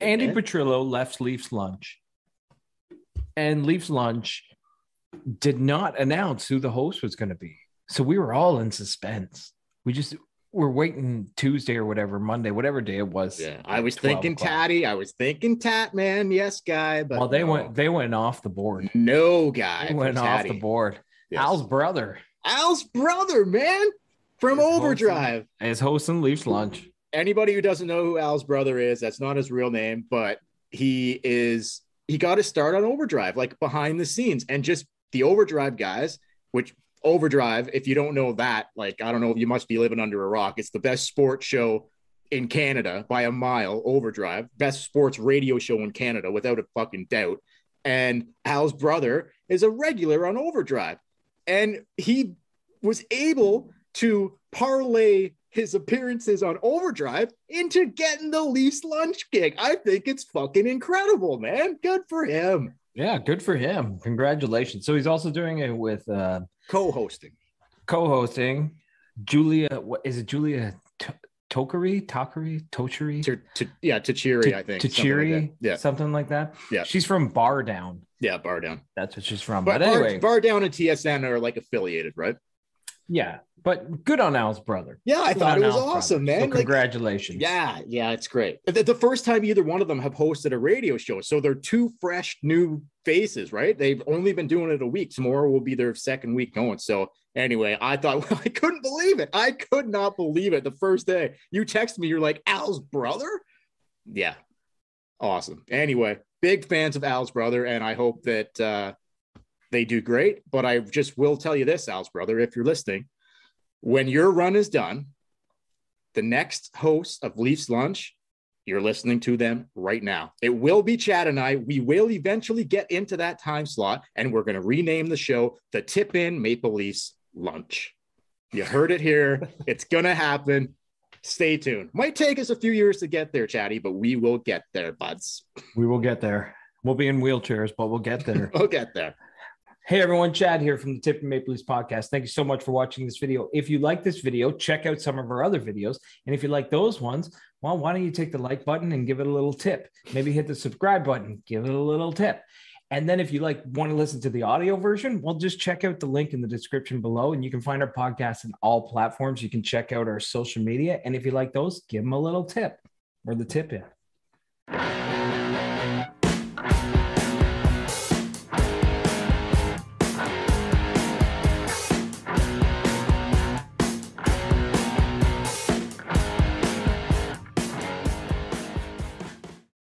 Andy okay. Petrillo left Leafs lunch, and Leafs lunch did not announce who the host was going to be. So we were all in suspense. We just were waiting Tuesday or whatever, Monday, whatever day it was. Yeah, I was thinking o'clock. I was thinking Tatman. Yes, guy. But well, they no. went they went off the board. No guy they went off the board. Yes. Al's brother. Al's brother, man, from Overdrive. Hosting, is hosting Leafs lunch anybody who doesn't know who Al's brother is, that's not his real name, but he is he got his start on Overdrive, like behind the scenes, and just the Overdrive guys, which Overdrive, if you don't know that, like I don't know, you must be living under a rock. It's the best sports show in Canada by a mile. Overdrive, best sports radio show in Canada without a fucking doubt. And Al's brother is a regular on Overdrive, and he was able to parlay his appearances on Overdrive into getting the Leafs lunch gig. I think it's fucking incredible, man. Good for him. Yeah, good for him. Congratulations. So he's also doing it with uh, co-hosting. Co-hosting Julia. What is it? Julia T- Tokari, Tokari, Tochiri. T- t- yeah, Tachiri, I think. Tachiri, like yeah, something like that. Yeah, she's from Bar Down. Yeah, Bar Down. That's what she's from. But, but anyway, Bar, Bar Down and TSN are like affiliated, right? Yeah, but good on Al's brother. Yeah, I good thought it was Al's awesome, brother. man. So like, congratulations. Yeah, yeah, it's great. The, the first time either one of them have hosted a radio show, so they're two fresh new faces, right? They've only been doing it a week. Tomorrow will be their second week going. So anyway, I thought well, I couldn't believe it. I could not believe it. The first day you text me, you're like Al's brother. Yeah, awesome. Anyway, big fans of Al's brother, and I hope that uh, they do great. But I just will tell you this, Al's brother, if you're listening, when your run is done, the next host of Leafs Lunch, you're listening to them right now. It will be Chad and I. We will eventually get into that time slot, and we're going to rename the show the Tip In Maple Leafs Lunch. You heard it here. it's going to happen. Stay tuned. Might take us a few years to get there, Chatty, but we will get there, buds. We will get there. We'll be in wheelchairs, but we'll get there. we'll get there. Hey everyone, Chad here from the Tip and Maple Leafs podcast. Thank you so much for watching this video. If you like this video, check out some of our other videos. And if you like those ones, well, why don't you take the like button and give it a little tip? Maybe hit the subscribe button, give it a little tip. And then if you like want to listen to the audio version, well, just check out the link in the description below and you can find our podcast in all platforms. You can check out our social media. And if you like those, give them a little tip or the tip in.